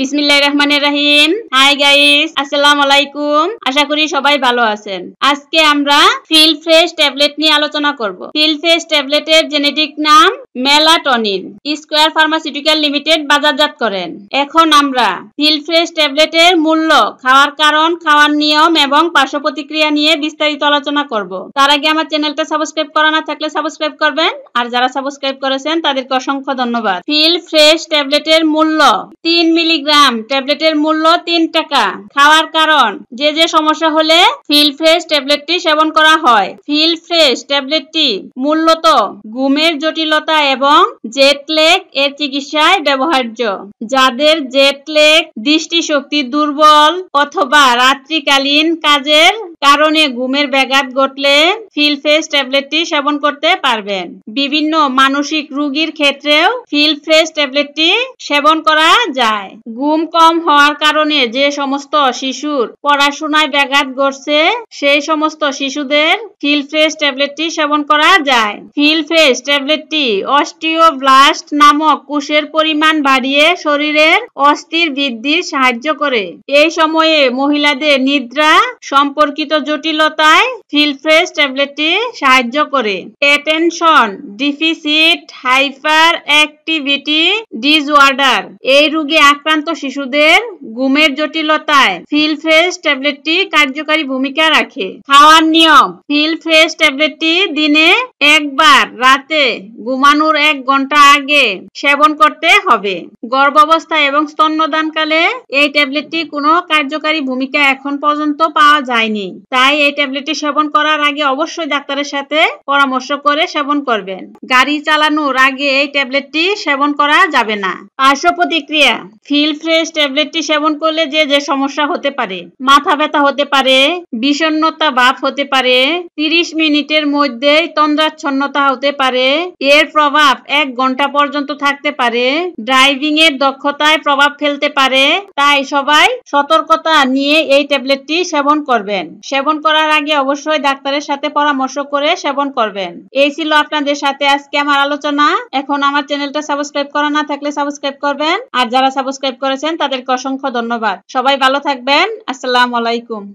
বিসমিল্লাহ আশা করি সবাই ভালো আছেন আজকে আমরা ফিল ফ্রেশ ট্যাবলেট নিয়ে আলোচনা করব বাজারজাত করেন এখন আমরা ফিল ফ্রেশ ট্যাবলেটের মূল্য খাওয়ার কারণ খাওয়ার নিয়ম এবং পার্শ্ব প্রতিক্রিয়া নিয়ে বিস্তারিত আলোচনা করব তার আগে আমার চ্যানেলটা সাবস্ক্রাইব করা না থাকলে সাবস্ক্রাইব করবেন আর যারা সাবস্ক্রাইব করেছেন তাদেরকে অসংখ্য ধন্যবাদ ফিল ফ্রেশ ট্যাবলেটের মূল্য তিন মিলিগ্রাম গ্রাম ট্যাবলেটের মূল্য তিন টাকা খাওয়ার কারণ যে যে সমস্যা হলে ফিল ফ্রেশ ট্যাবলেটটি সেবন করা হয় ফিল ফ্রেশ ট্যাবলেটটি মূলত ঘুমের জটিলতা এবং জেটলেক এর চিকিৎসায় ব্যবহার্য যাদের জেটলেক দৃষ্টিশক্তি দুর্বল অথবা রাত্রিকালীন কাজের কারণে ঘুমের ব্যাঘাত ঘটলে ফ্রেশ ট্যাবলেটটি সেবন করতে পারবেন বিভিন্ন মানসিক রোগীর ক্ষেত্রেও ফিলফ্রেশ ট্যাবলেটটি সেবন করা যায় ঘুম কম হওয়ার কারণে যে সমস্ত শিশুর পড়াশোনায় ব্যাঘাত ঘটছে সেই সমস্ত শিশুদের ফিল ফ্রেশ ট্যাবলেটটি সেবন করা যায় ফিল ফ্রেশ ট্যাবলেটটি ব্লাস্ট নামক কোষের পরিমাণ বাড়িয়ে শরীরের অস্থির বৃদ্ধির সাহায্য করে এই সময়ে মহিলাদের নিদ্রা সম্পর্কিত জটিলতায় ফিল ফ্রেশ ট্যাবলেটটি সাহায্য করে attention deficit hyperactivity disorder এই রোগে আক্রান্ত আক্রান্ত শিশুদের ঘুমের জটিলতায় ফিল ফ্রেশ ট্যাবলেটটি কার্যকারী ভূমিকা রাখে খাওয়ার নিয়ম ফিল ফ্রেশ ট্যাবলেটটি দিনে একবার রাতে ঘুমানোর এক ঘন্টা আগে সেবন করতে হবে গর্ভাবস্থা এবং স্তন্যদানকালে এই ট্যাবলেটটি কোনো কার্যকারী ভূমিকা এখন পর্যন্ত পাওয়া যায়নি তাই এই ট্যাবলেটটি সেবন করার আগে অবশ্যই ডাক্তারের সাথে পরামর্শ করে সেবন করবেন গাড়ি চালানোর আগে এই ট্যাবলেটটি সেবন করা যাবে না পার্শ্ব প্রতিক্রিয়া ফিল রিফ্রেশ ট্যাবলেটটি সেবন করলে যে যে সমস্যা হতে পারে মাথা ব্যথা হতে পারে বিষণ্নতা ভাব হতে পারে তিরিশ মিনিটের মধ্যে তন্দ্রাচ্ছন্নতা হতে পারে এর প্রভাব এক ঘন্টা পর্যন্ত থাকতে পারে ড্রাইভিং এর দক্ষতায় প্রভাব ফেলতে পারে তাই সবাই সতর্কতা নিয়ে এই ট্যাবলেটটি সেবন করবেন সেবন করার আগে অবশ্যই ডাক্তারের সাথে পরামর্শ করে সেবন করবেন এই ছিল আপনাদের সাথে আজকে আমার আলোচনা এখন আমার চ্যানেলটা সাবস্ক্রাইব করা না থাকলে সাবস্ক্রাইব করবেন আর যারা সাবস্ক্রাইব করেছেন তাদেরকে অসংখ্য ধন্যবাদ সবাই ভালো থাকবেন আসসালাম আলাইকুম